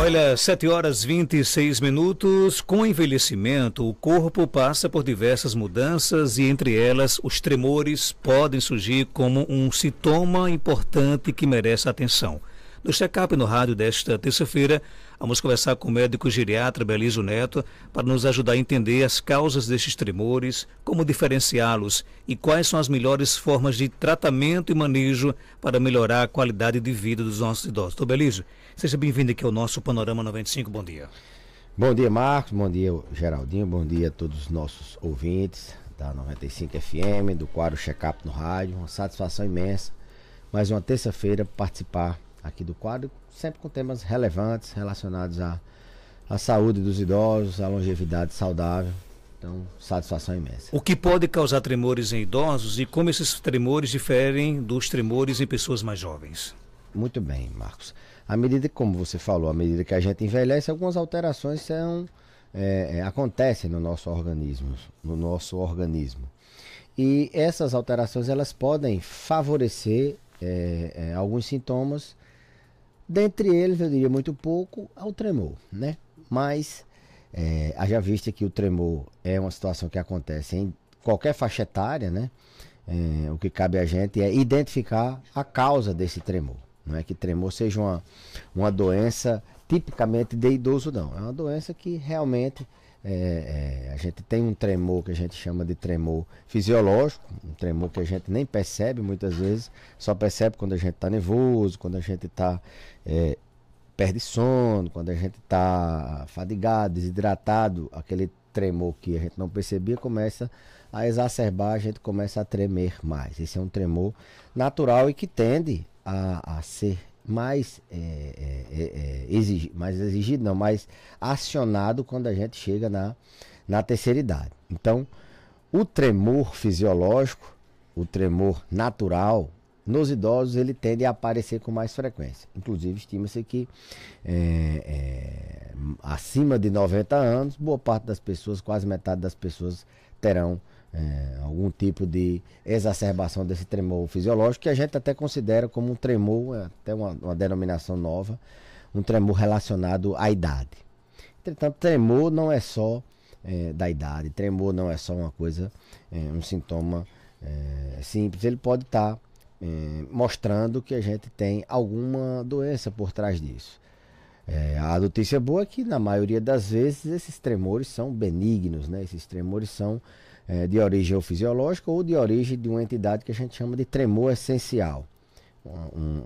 Olha, 7 horas 26 minutos. Com o envelhecimento, o corpo passa por diversas mudanças e, entre elas, os tremores podem surgir como um sintoma importante que merece atenção. No check-up no rádio desta terça-feira, vamos conversar com o médico geriatra Belizo Neto para nos ajudar a entender as causas destes tremores, como diferenciá-los e quais são as melhores formas de tratamento e manejo para melhorar a qualidade de vida dos nossos idosos. Doutor Belizo, Seja bem-vindo aqui ao nosso Panorama 95. Bom dia. Bom dia, Marcos. Bom dia, Geraldinho. Bom dia a todos os nossos ouvintes da 95 FM, do quadro check-up no rádio. Uma satisfação imensa. Mais uma terça-feira participar aqui do quadro, sempre com temas relevantes relacionados à, à saúde dos idosos, à longevidade saudável. Então, satisfação imensa. O que pode causar tremores em idosos e como esses tremores diferem dos tremores em pessoas mais jovens? Muito bem, Marcos. À medida, como você falou, à medida que a gente envelhece, algumas alterações são, é, é, acontecem no nosso organismo, no nosso organismo. E essas alterações elas podem favorecer é, é, alguns sintomas, dentre eles, eu diria muito pouco, ao é tremor, né? Mas é, haja vista que o tremor é uma situação que acontece em qualquer faixa etária, né? É, o que cabe a gente é identificar a causa desse tremor. Não é que tremor seja uma, uma doença tipicamente de idoso, não. É uma doença que realmente é, é, a gente tem um tremor que a gente chama de tremor fisiológico, um tremor que a gente nem percebe muitas vezes, só percebe quando a gente está nervoso, quando a gente está. É, perde sono, quando a gente está fadigado, desidratado, aquele tremor que a gente não percebia começa a exacerbar, a gente começa a tremer mais. Esse é um tremor natural e que tende a, a ser mais, é, é, é, é, exigi, mais exigido, não, mais acionado quando a gente chega na, na terceira idade. Então, o tremor fisiológico, o tremor natural, nos idosos ele tende a aparecer com mais frequência. Inclusive, estima-se que é, é, acima de 90 anos, boa parte das pessoas, quase metade das pessoas, terão é, algum tipo de exacerbação desse tremor fisiológico, que a gente até considera como um tremor, é até uma, uma denominação nova, um tremor relacionado à idade. Entretanto, tremor não é só é, da idade, tremor não é só uma coisa, é, um sintoma é, simples, ele pode estar tá, é, mostrando que a gente tem alguma doença por trás disso. É, a notícia boa é que, na maioria das vezes, esses tremores são benignos, né? Esses tremores são é, de origem fisiológica ou de origem de uma entidade que a gente chama de tremor essencial. Um, um,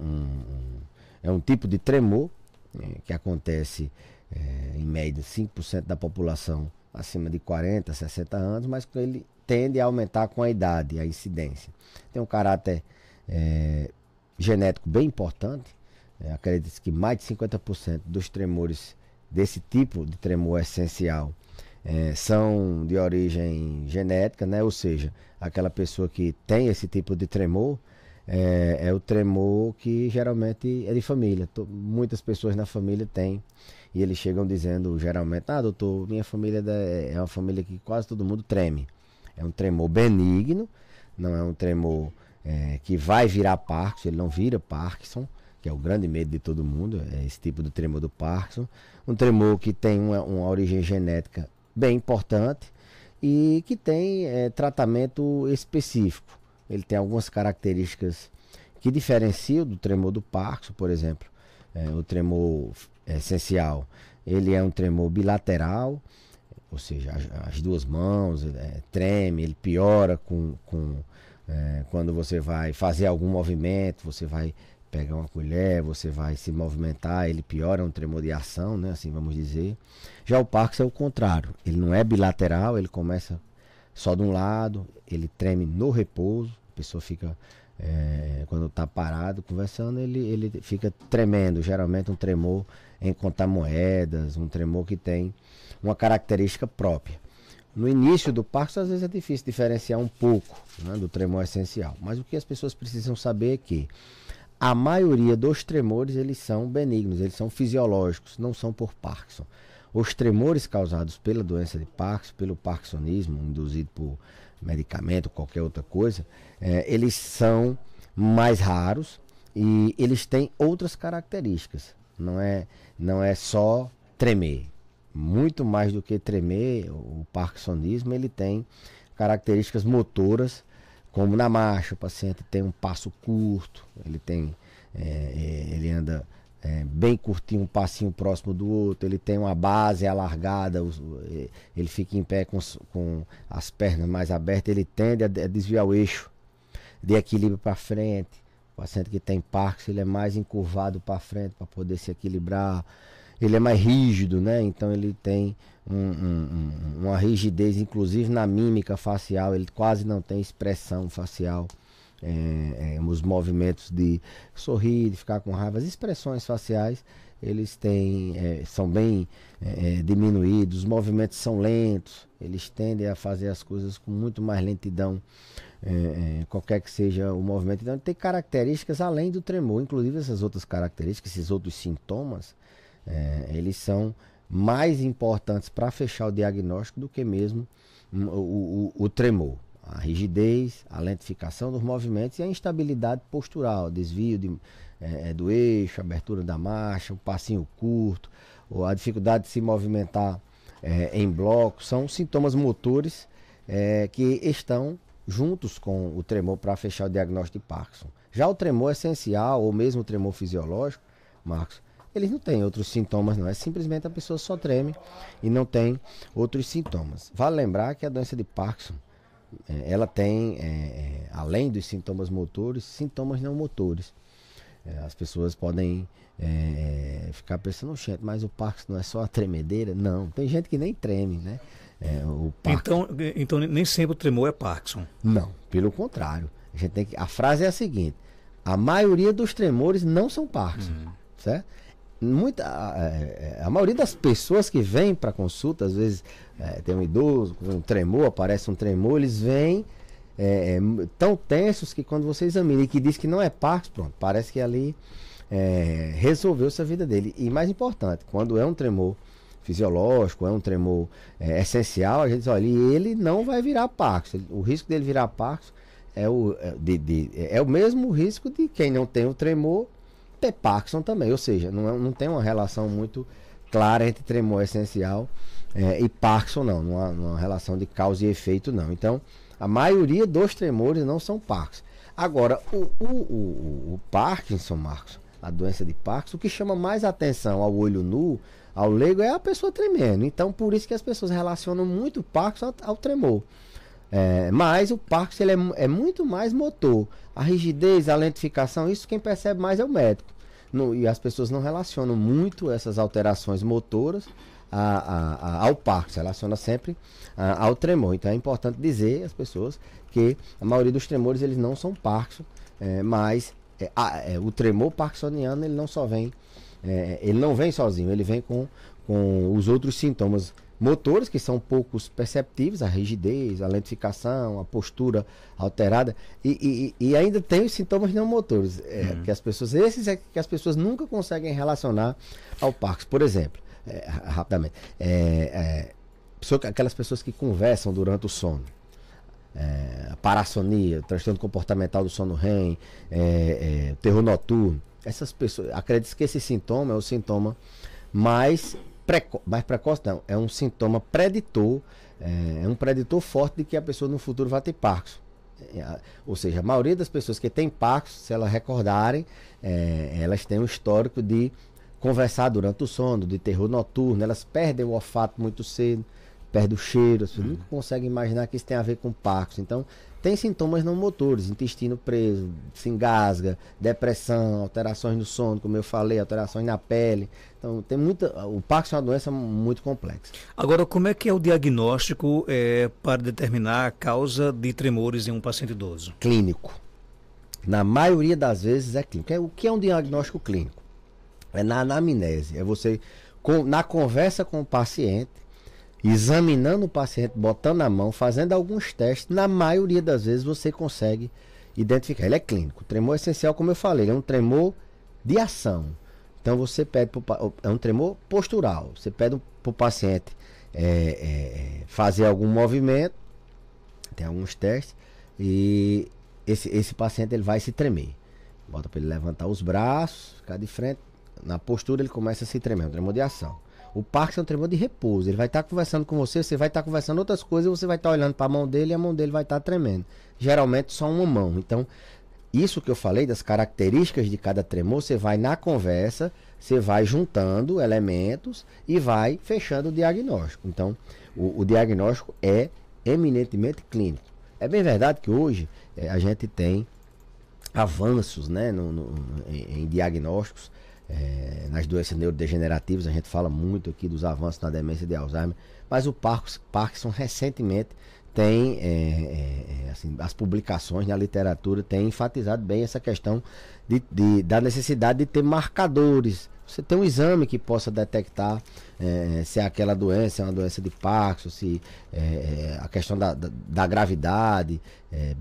um, é um tipo de tremor né, que acontece é, em média 5% da população acima de 40, 60 anos, mas que ele tende a aumentar com a idade, a incidência. Tem um caráter é, genético bem importante. É, Acredita-se que mais de 50% dos tremores desse tipo de tremor essencial é, são de origem genética, né? Ou seja, aquela pessoa que tem esse tipo de tremor é, é o tremor que geralmente é de família. Tô, muitas pessoas na família têm. E eles chegam dizendo geralmente, ah, doutor, minha família é, é uma família que quase todo mundo treme. É um tremor benigno, não é um tremor é, que vai virar Parkinson, ele não vira Parkinson, que é o grande medo de todo mundo, é esse tipo de tremor do Parkinson. Um tremor que tem uma, uma origem genética bem importante e que tem é, tratamento específico. Ele tem algumas características que diferenciam do tremor do Parkinson, por exemplo. É, o tremor eh, essencial, ele é um tremor bilateral, ou seja, as, as duas mãos é, treme, ele piora com, com é, quando você vai fazer algum movimento, você vai pegar uma colher, você vai se movimentar, ele piora, é um tremor de ação, né? Assim vamos dizer. Já o Parkinson é o contrário, ele não é bilateral, ele começa só de um lado, ele treme no repouso, a pessoa fica, é, quando está parado conversando, ele, ele fica tremendo, geralmente um tremor em contar moedas, um tremor que tem uma característica própria. No início do Parkinson, às vezes é difícil diferenciar um pouco né, do tremor essencial, mas o que as pessoas precisam saber é que a maioria dos tremores eles são benignos, eles são fisiológicos, não são por Parkinson. Os tremores causados pela doença de Parkinson, pelo Parkinsonismo induzido por medicamento, qualquer outra coisa, é, eles são mais raros e eles têm outras características. Não é, não é só tremer. Muito mais do que tremer, o Parkinsonismo ele tem características motoras como na marcha, o paciente tem um passo curto, ele tem. É, é, ele anda é, bem curtinho, um passinho próximo do outro, ele tem uma base alargada, é, ele fica em pé com, com as pernas mais abertas, ele tende a desviar o eixo de equilíbrio para frente. O paciente que tem parques, ele é mais encurvado para frente para poder se equilibrar ele é mais rígido, né? Então ele tem um, um, uma rigidez, inclusive na mímica facial, ele quase não tem expressão facial. É, é, os movimentos de sorrir, de ficar com raiva, as expressões faciais eles têm é, são bem é, é, diminuídos, os movimentos são lentos, eles tendem a fazer as coisas com muito mais lentidão, é, qualquer que seja o movimento. Então tem características além do tremor, inclusive essas outras características, esses outros sintomas, é, eles são mais importantes para fechar o diagnóstico do que mesmo o, o, o, tremor. A rigidez, a lentificação dos movimentos e a instabilidade postural, desvio de, é, é, do eixo, abertura da marcha, o passinho curto, ou a dificuldade de se movimentar é, em bloco, são sintomas motores é, que estão juntos com o tremor para fechar o diagnóstico de Parkinson. Já o tremor essencial, ou mesmo o tremor fisiológico, Marcos, eles não têm outros sintomas, não. É simplesmente a pessoa só treme e não tem outros sintomas. Vale lembrar que a doença de Parkinson, é, ela tem, é, é, além dos sintomas motores, sintomas não motores. É, as pessoas podem é, é ficar pensando, gente, mas o Parkinson não é só a tremedeira? Não, tem gente que nem treme, né? então, então, nem sempre o tremor é Parkinson? Não, pelo contrário. A, gente tem que, a frase é a seguinte, a maioria dos tremores não são Parkinson, uhum. certo? muita a, é, é, a, maioria das pessoas que vêm para consulta às vezes é, tem um idoso um tremor aparece um tremor eles vêm é, é, tão tensos que quando você examina e que diz que não é Parkinson pronto parece que ali é, resolveu-se a vida dele e mais importante quando é um tremor fisiológico é um tremor essencial a gente diz olha ele não vai virar Parkinson o risco dele virar Parkinson é o de, de, é o mesmo risco de quem não tem o tremor é Parkinson também, ou seja, não, é, não tem uma relação muito clara entre tremor essencial é, e Parkinson, não. Não há uma relação de causa e efeito, não. Então, a maioria dos tremores não são Parkinson. Agora, o, o, o, o Parkinson, Marcos, a doença de Parkinson, o que chama mais atenção ao olho nu, ao leigo, é a pessoa tremendo. Então, por isso que as pessoas relacionam muito o Parkinson ao tremor. É, mas o Parkinson ele é, é, muito mais motor. A rigidez, a lentificação, isso quem percebe mais é o médico no, e as pessoas não relacionam muito essas alterações motoras a, a, ao parque, se relaciona sempre a, ao tremor. Então é importante dizer às pessoas que a maioria dos tremores eles não são Parkinson, é, mas é, é, o tremor parkinsoniano ele não só vem, é, ele não vem sozinho, ele vem com, com os outros sintomas motores que são poucos perceptíveis, a rigidez, a lentificação, a postura alterada e, e, e ainda tem os sintomas não motores é, uhum. que as pessoas esses é que as pessoas nunca conseguem relacionar ao Parkinson, por exemplo, é, rapidamente, é, é aquelas pessoas que conversam durante o sono, é, parassonia, transtorno comportamental do sono REM, é, é, terror noturno, essas pessoas acredito que esse sintoma é o sintoma mais precoce, mais precoce não, é um sintoma preditor, é, é um preditor forte de que a pessoa no futuro vai ter Parkinson. É, ou seja, a maioria das pessoas que tem Parkinson, se elas recordarem, é, elas têm um histórico de conversar durante o sono, de terror noturno, elas perdem o olfato muito cedo, perdem o cheiro, você uhum. nunca consegue imaginar que isso tem a ver com Parkinson. Então, tem sintomas não motores, intestino preso, se engasga, depressão, alterações no sono, como eu falei, alterações na pele. Então, tem muita. O Parkinson é uma doença muito complexa. Agora, como é que é o diagnóstico é, para determinar a causa de tremores em um paciente idoso? Clínico. Na maioria das vezes é clínico. É, o que é um diagnóstico clínico? É na anamnese. É você, com, na conversa com o paciente, examinando o paciente, botando a mão, fazendo alguns testes, na maioria das vezes você consegue identificar. Ele é clínico. O tremor é essencial, como eu falei, é um tremor de ação. Então você pede pro, é um tremor postural. Você pede para o paciente é, é, fazer algum movimento, tem alguns testes e esse, esse paciente ele vai se tremer. Bota para ele levantar os braços, ficar de frente. Na postura ele começa a se tremer, é um tremor de ação. O Parkinson é um tremor de repouso. Ele vai estar tá conversando com você, você vai estar tá conversando outras coisas, você vai estar tá olhando para a mão dele e a mão dele vai estar tá tremendo. Geralmente só uma mão. Então, isso que eu falei das características de cada tremor, você vai na conversa, você vai juntando elementos e vai fechando o diagnóstico. Então, o, o diagnóstico é eminentemente clínico. É bem verdade que hoje é, a gente tem avanços né, no, no, em, em diagnósticos é, nas doenças neurodegenerativas, a gente fala muito aqui dos avanços na demência de Alzheimer, mas o Parkinson recentemente tem é, é, é, assim, as publicações na literatura têm enfatizado bem essa questão de, de, da necessidade de ter marcadores. Você tem um exame que possa detectar é, se é aquela doença é uma doença de Parkinson, se é, é, a questão da, da, da gravidade,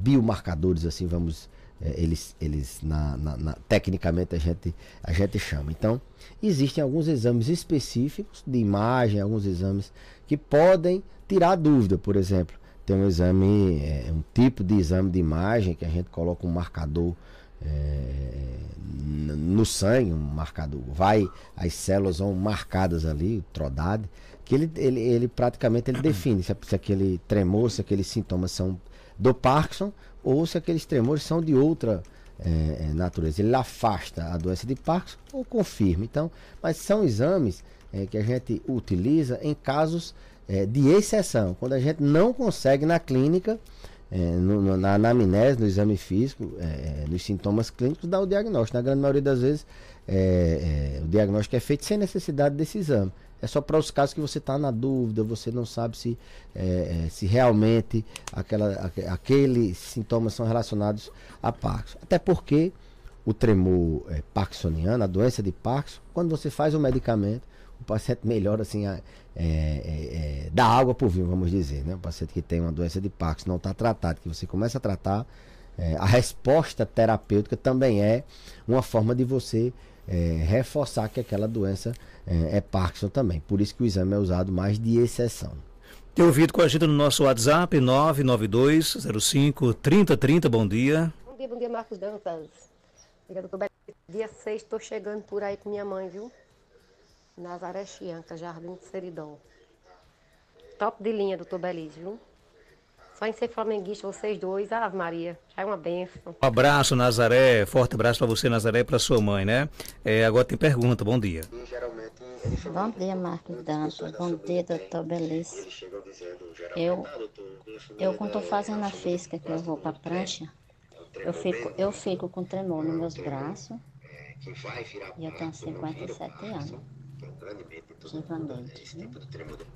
biomarcadores, assim, vamos é, eles, eles na, na, na, tecnicamente a gente, a gente chama. Então, existem alguns exames específicos de imagem, alguns exames que podem tirar dúvida, por exemplo. Tem um exame, é, um tipo de exame de imagem que a gente coloca um marcador é, no sangue, um marcador. Vai, as células vão marcadas ali, o trodade, que ele, ele, ele praticamente ele define se, é, se é aquele tremor, se aqueles sintomas são do Parkinson ou se aqueles tremores são de outra é, natureza. Ele afasta a doença de Parkinson ou confirma. Então, mas são exames é, que a gente utiliza em casos é, de exceção, quando a gente não consegue na clínica, no, no, na anamnese, no exame físico, nos sintomas clínicos, dar o diagnóstico. Na grande maioria das vezes, o diagnóstico é feito sem necessidade desse exame. É só para os casos que você está na dúvida, você não sabe se, é, é se realmente aquela, aqueles sintomas são relacionados a Parkinson. Até porque o tremor é, parkinsoniano, a doença de Parkinson, quando você faz o medicamento, o paciente melhora assim, a, é, é, é da água por vinho, vamos dizer. Né? O paciente que tem uma doença de Parkinson não está tratado, que você começa a tratar, é, a resposta terapêutica também é uma forma de você é, reforçar que aquela doença é, é Parkinson também. Por isso que o exame é usado mais de exceção. Tem ouvido com a gente no nosso WhatsApp 99205 3030. Bom dia. Bom dia, bom dia, Marcos Dantas. Dia 6 estou chegando por aí com minha mãe, viu? Nazaré Chianca, Jardim de Seridó. Top de linha, doutor Belize, viu? Vai ser flamenguista, vocês dois, Ave Maria, já é uma benção. Um abraço, Nazaré, forte abraço para você, Nazaré, e para sua mãe, né? É, agora tem pergunta, bom dia. Bom dia, Marcos Dantas, bom dia, doutor beleza. Eu, eu quando estou fazendo a física, que eu vou para a prancha, eu fico, eu fico com tremor nos meus braços, e eu tenho 57 anos. É né? tipo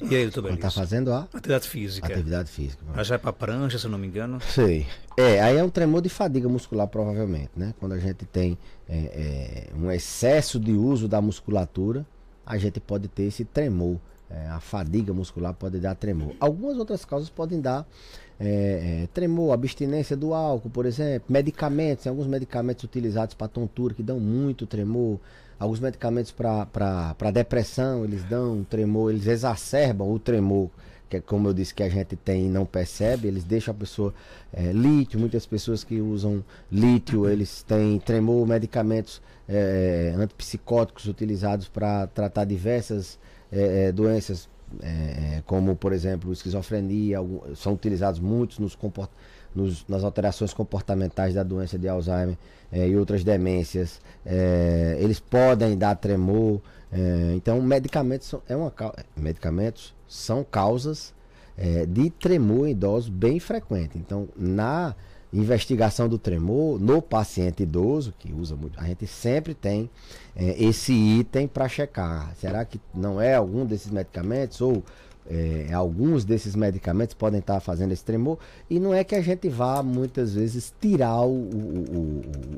e aí, doutor tá Belício? Está fazendo a? Atividade física. Atividade física. Ela já é para prancha, se eu não me engano. Sei. É, aí é um tremor de fadiga muscular, provavelmente, né? Quando a gente tem é, é, um excesso de uso da musculatura, a gente pode ter esse tremor. É, a fadiga muscular pode dar tremor. Algumas outras causas podem dar é, é, tremor, abstinência do álcool, por exemplo, medicamentos, tem alguns medicamentos utilizados para tontura que dão muito tremor, Alguns medicamentos para depressão, eles dão um tremor, eles exacerbam o tremor, que é como eu disse que a gente tem e não percebe, eles deixam a pessoa é, lítio, muitas pessoas que usam lítio, eles têm tremor, medicamentos é, antipsicóticos utilizados para tratar diversas é, é doenças, é, é, como por exemplo esquizofrenia, são utilizados muitos nos comportamentos nos, nas alterações comportamentais da doença de Alzheimer é, e outras demências. É, eles podem dar tremor. É, então, medicamentos são, é uma, é, medicamentos são causas é, de tremor em idosos bem frequente. Então, na investigação do tremor no paciente idoso, que usa muito, a gente sempre tem é, esse item para checar. Será que não é algum desses medicamentos? Ou é, alguns desses medicamentos podem estar fazendo esse tremor e não é que a gente vá muitas vezes tirar o, o,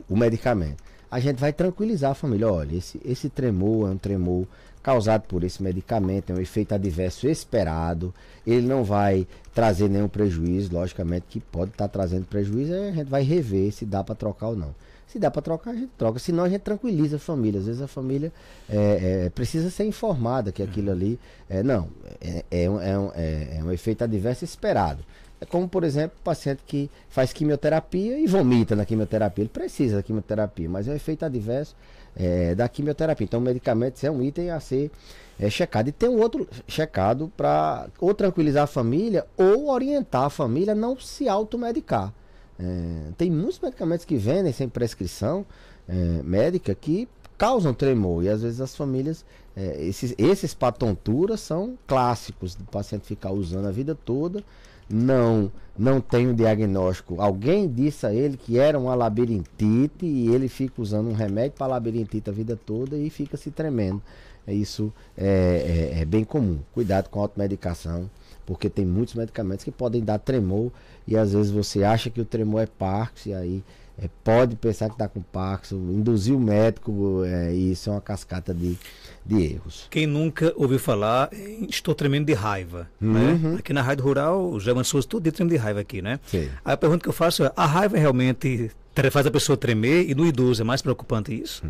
o, o medicamento. A gente vai tranquilizar a família. Olha, esse, esse tremor é um tremor causado por esse medicamento, é um efeito adverso esperado, ele não vai trazer nenhum prejuízo, logicamente que pode estar trazendo prejuízo, a gente vai rever se dá para trocar ou não. Se dá para trocar, a gente troca. Senão a gente tranquiliza a família. Às vezes a família é, é, precisa ser informada que aquilo ali. É, não, é, é, um, é, um, é, é um efeito adverso esperado. É como, por exemplo, o paciente que faz quimioterapia e vomita na quimioterapia. Ele precisa da quimioterapia, mas é um efeito adverso é, da quimioterapia. Então, medicamentos é um item a ser é, checado. E tem um outro checado para ou tranquilizar a família ou orientar a família a não se automedicar. É, tem muitos medicamentos que vendem sem prescrição é, médica que causam tremor e às vezes as famílias é, esses esses para tontura são clássicos do paciente ficar usando a vida toda não não tem um diagnóstico alguém disse a ele que era uma labirintite e ele fica usando um remédio para labirintite a vida toda e fica se tremendo é, isso é, é, é bem comum cuidado com a automedicação porque tem muitos medicamentos que podem dar tremor e às vezes você acha que o tremor é Parkinson e aí é, pode pensar que está com Parkinson, induzir o médico é, e isso é uma cascata de, de erros. Quem nunca ouviu falar é, estou tremendo de raiva, né? uhum. né? Aqui na Rádio Rural, o German Souza todo dia tremendo de raiva aqui, né? Sim. a pergunta que eu faço é, a raiva realmente faz a pessoa tremer e no idoso é mais preocupante isso?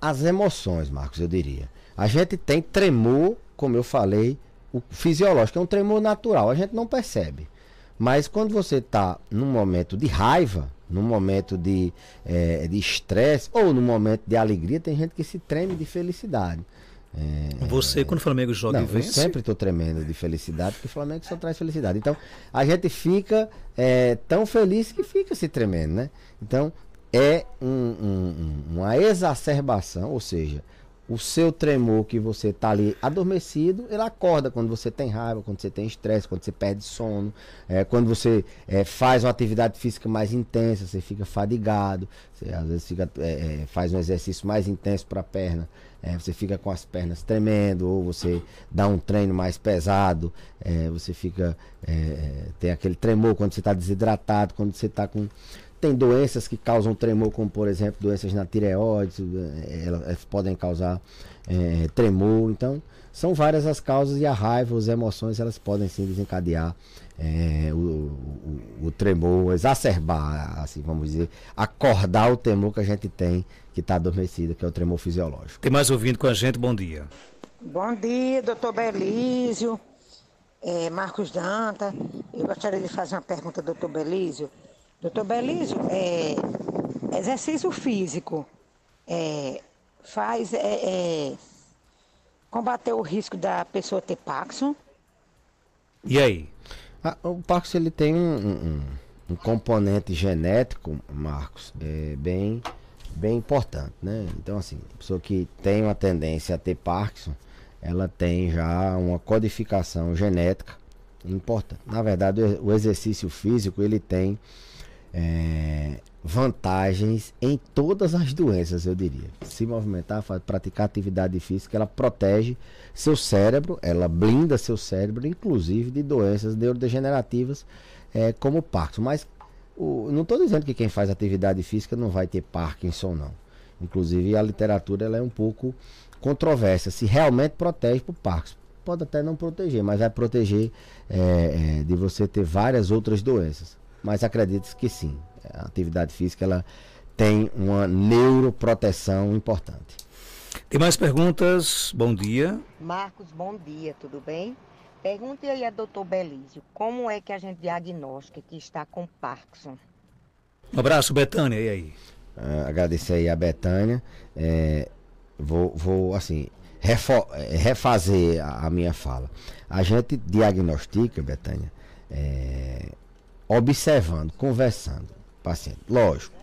As emoções, Marcos, eu diria. A gente tem tremor, como eu falei, o fisiológico, é um tremor natural, a gente não percebe. Mas quando você está num momento de raiva, num momento de eh, estresse é, ou num momento de alegria, tem gente que se treme de felicidade. É, você, quando o Flamengo joga não, e vence. Eu sempre estou tremendo de felicidade, porque o Flamengo só traz felicidade. Então, a gente fica é, tão feliz que fica se tremendo, né? Então, é um, um, uma exacerbação, ou seja, o seu tremor que você tá ali adormecido, ele acorda quando você tem raiva, quando você tem estresse, quando você perde sono, é, quando você é, faz uma atividade física mais intensa, você fica fadigado, você às vezes fica, é, é faz um exercício mais intenso para a perna, é, você fica com as pernas tremendo, ou você dá um treino mais pesado, é, você fica tem aquele tremor quando você está desidratado, quando você está com tem doenças que causam tremor, como por exemplo doenças na tireoide, eh, elas podem causar é, tremor. Então, são várias as causas e a raiva, as emoções, elas podem sim desencadear é, o, o, o, tremor, exacerbar, assim vamos dizer, acordar o tremor que a gente tem, que está adormecido, que é o tremor fisiológico. Tem mais ouvindo com a gente, bom dia. Bom dia, doutor Belísio, é, Marcos Danta. Eu gostaria de fazer uma pergunta, doutor Belísio Doutor Belígio, é, exercício físico é, faz é, é, combater o risco da pessoa ter Parkinson? E aí? Ah, o Parkinson ele tem um, um, um componente genético, Marcos, é, bem, bem importante, né? Então, assim, a pessoa que tem uma tendência a ter Parkinson, ela tem já uma codificação genética importante. Na verdade, o exercício físico ele tem é, vantagens em todas as doenças, eu diria. Se movimentar, praticar atividade física, ela protege seu cérebro, ela blinda seu cérebro, inclusive de doenças neurodegenerativas é, como Parkinson. Mas o, não estou dizendo que quem faz atividade física não vai ter Parkinson, não. Inclusive a literatura ela é um pouco controversa se realmente protege para o Parkinson pode até não proteger, mas vai proteger é, é de você ter várias outras doenças mas acredito que sim. A atividade física ela tem uma neuroproteção importante. Tem mais perguntas? Bom dia. Marcos, bom dia, tudo bem? Pergunte aí a doutor Belísio, como é que a gente diagnostica que está com Parkinson? Um abraço, Betânia, e aí? Uh, agradecer aí a Betânia. É, vou, vou, assim, é, refazer a, minha fala. A gente diagnostica, Betânia, é, observando, conversando. Paciente, lógico,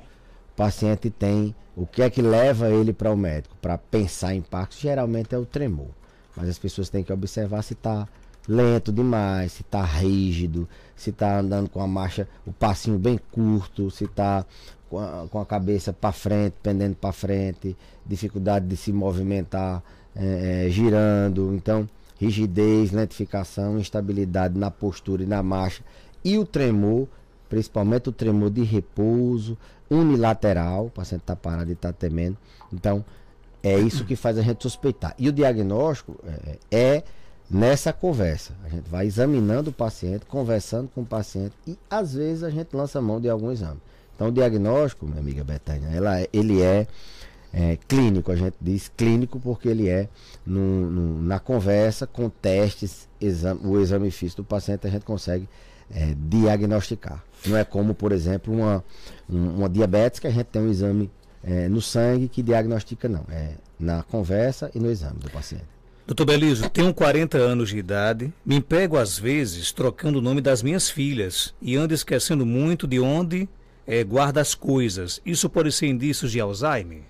o paciente tem o que é que leva ele para o médico para pensar em parto geralmente é o tremor, mas as pessoas têm que observar se está lento demais, se está rígido, se está andando com a marcha, o passinho bem curto, se está com, com a, cabeça para frente, pendendo para frente, dificuldade de se movimentar, é, é, girando, então rigidez, lentificação, instabilidade na postura e na marcha e o tremor, principalmente o tremor de repouso, unilateral, o paciente está parado e está temendo. Então, é isso que faz a gente suspeitar. E o diagnóstico é, é nessa conversa. A gente vai examinando o paciente, conversando com o paciente e às vezes a gente lança mão de algum exame. Então o diagnóstico, minha amiga Betânia, ela, é, ele é, é, clínico, a gente diz clínico porque ele é no, no, na conversa, com testes, exame, o exame físico do paciente, a gente consegue é, diagnosticar. Não é como, por exemplo, uma, uma diabetes que a gente tem um exame é, no sangue que diagnostica, não. É na conversa e no exame do paciente. Doutor Belizo, tenho 40 anos de idade, me emprego às vezes trocando o nome das minhas filhas e ando esquecendo muito de onde é, guarda as coisas. Isso pode ser indício de Alzheimer?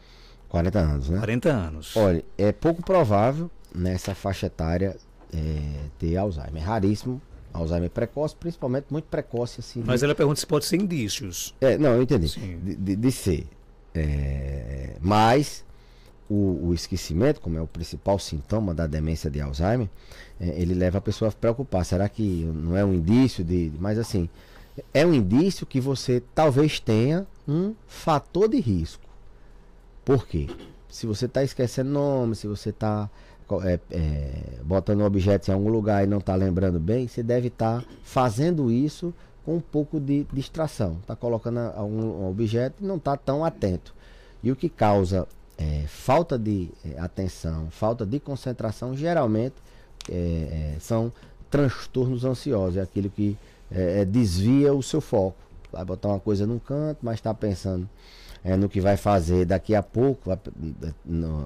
40 anos, né? 40 anos. Olha, é pouco provável nessa faixa etária é, ter Alzheimer. É raríssimo Alzheimer precoce, principalmente muito precoce. Assim, Mas de... ela pergunta se pode ser indícios. É, não, eu entendi. De, de, de, ser. É, mas o, o, esquecimento, como é o principal sintoma da demência de Alzheimer, é, ele leva a pessoa a preocupar. Será que não é um indício de. Mas assim, é um indício que você talvez tenha um fator de risco. Por quê? Se você está esquecendo nome, se você está é, é, botando objetos em algum lugar e não está lembrando bem, você deve estar tá fazendo isso com um pouco de distração. Está colocando algum objeto e não está tão atento. E o que causa é, falta de é, atenção, falta de concentração, geralmente é, é, são transtornos ansiosos, é aquilo que desvia o seu foco. Vai botar uma coisa num canto, mas está pensando é, no que vai fazer daqui a pouco,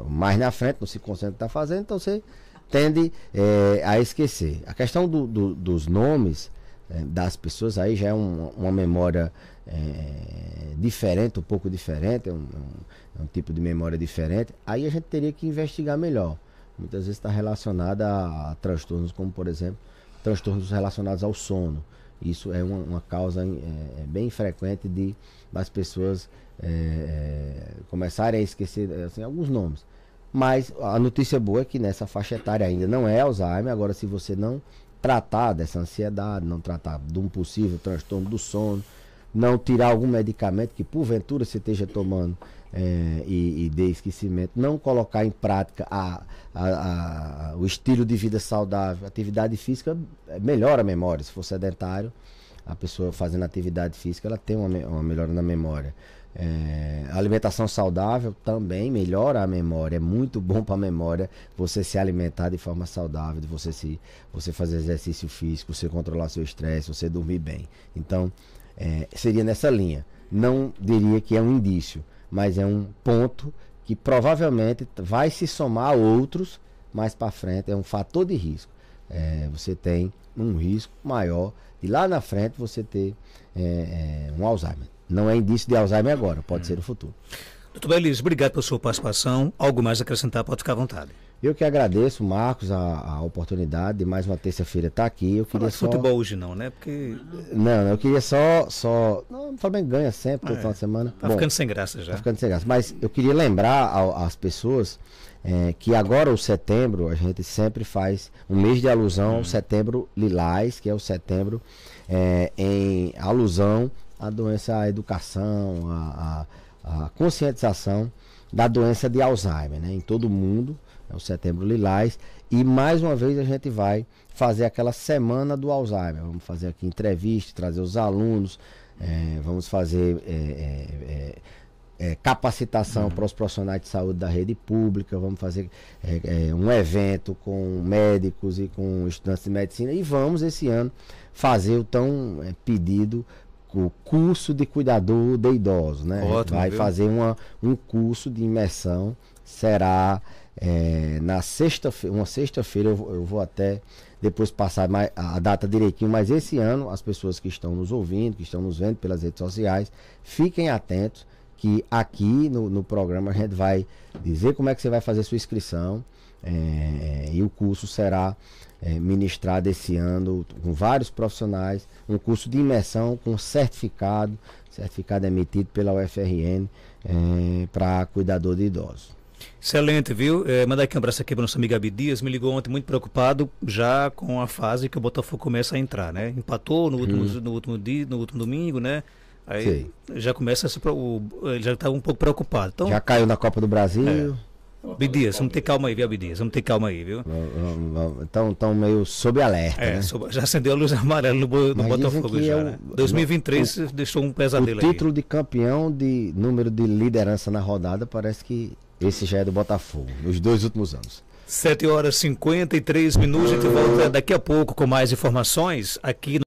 mais na frente, não se concentra que está fazendo, então você tende é, a esquecer. A questão do, do, dos nomes é, das pessoas aí já é um, uma memória é, diferente, um pouco diferente, é um, é um, um tipo de memória diferente. Aí a gente teria que investigar melhor. Muitas vezes está relacionada a transtornos como, por exemplo, transtornos relacionados ao sono. Isso é uma, uma causa é, é, bem frequente de das pessoas é, é começarem a esquecer é, assim, alguns nomes. Mas a notícia boa é que nessa faixa etária ainda não é Alzheimer. Agora, se você não tratar dessa ansiedade, não tratar de um possível transtorno do sono, não tirar algum medicamento que porventura você esteja tomando, é, e, e, de esquecimento, não colocar em prática a, a, a, o estilo de vida saudável, atividade física melhora a memória. Se for sedentário, a pessoa fazendo atividade física, ela tem uma, uma melhora na memória. É, alimentação saudável também melhora a memória, é muito bom para a memória você se alimentar de forma saudável, de você se você fazer exercício físico, você controlar seu estresse, você dormir bem. Então, é, seria nessa linha. Não diria que é um indício, mas é um ponto que provavelmente vai se somar a outros mais para frente, é um fator de risco. É, você tem um risco maior de lá na frente você ter é, é um Alzheimer. Não é indício de Alzheimer agora, pode hum. ser no futuro. Doutor Belis, obrigado pela sua participação. Algo mais a acrescentar, pode ficar à vontade. Eu que agradeço, Marcos, a, a oportunidade de mais uma terça-feira estar tá aqui. Eu queria só... futebol hoje não, né? Porque... Não, eu queria só... só... Não, o Flamengo ganha sempre, todo é, final de semana. Tá Bom, ficando sem graça já. Tá ficando sem graça. Mas eu queria lembrar às pessoas é, que agora o setembro, a gente sempre faz um mês de alusão, ao hum. setembro lilás, que é o setembro é, em alusão à doença, à educação, à a conscientização da doença de Alzheimer, né? Em todo o mundo, é o Setembro Lilás. E mais uma vez a gente vai fazer aquela semana do Alzheimer. Vamos fazer aqui entrevista, trazer os alunos, é, vamos fazer é, é, é, é capacitação para os profissionais de saúde da rede pública, vamos fazer é, um evento com médicos e com estudantes de medicina e vamos esse ano fazer o tão pedido o curso de cuidador de idosos, né? Ótimo, vai viu? fazer uma, um curso de imersão, será é, na sexta-feira, uma sexta-feira eu, eu, vou até depois passar mais, a data direitinho, mas esse ano as pessoas que estão nos ouvindo, que estão nos vendo pelas redes sociais, fiquem atentos que aqui no, no programa a gente vai dizer como é que você vai fazer sua inscrição é, e o curso será é, ministrado esse ano com vários profissionais, um curso de imersão com certificado, certificado emitido pela UFRN é, para cuidador de idosos. Excelente, viu? É, mandar aqui um abraço aqui para nosso amigo Abidias Dias. Me ligou ontem muito preocupado já com a fase que o Botafogo começa a entrar, né? Empatou no último, hum. no último dia, no último domingo, né? Aí Sim. já começa a já está um pouco preocupado. Então, já caiu na Copa do Brasil. É. Bidias, vamos ter calma aí, viu, Bidias? Vamos ter calma aí, viu? Então, estão meio sob alerta. É, né? sob, já acendeu a luz amarela no, no Botafogo já. É né? o, né? 2023 o, deixou um pesadelo aí. O título aí. de campeão de número de liderança na rodada parece que esse já é do Botafogo, nos dois últimos anos. 7 horas e 53 minutos, a gente volta daqui a pouco com mais informações aqui no.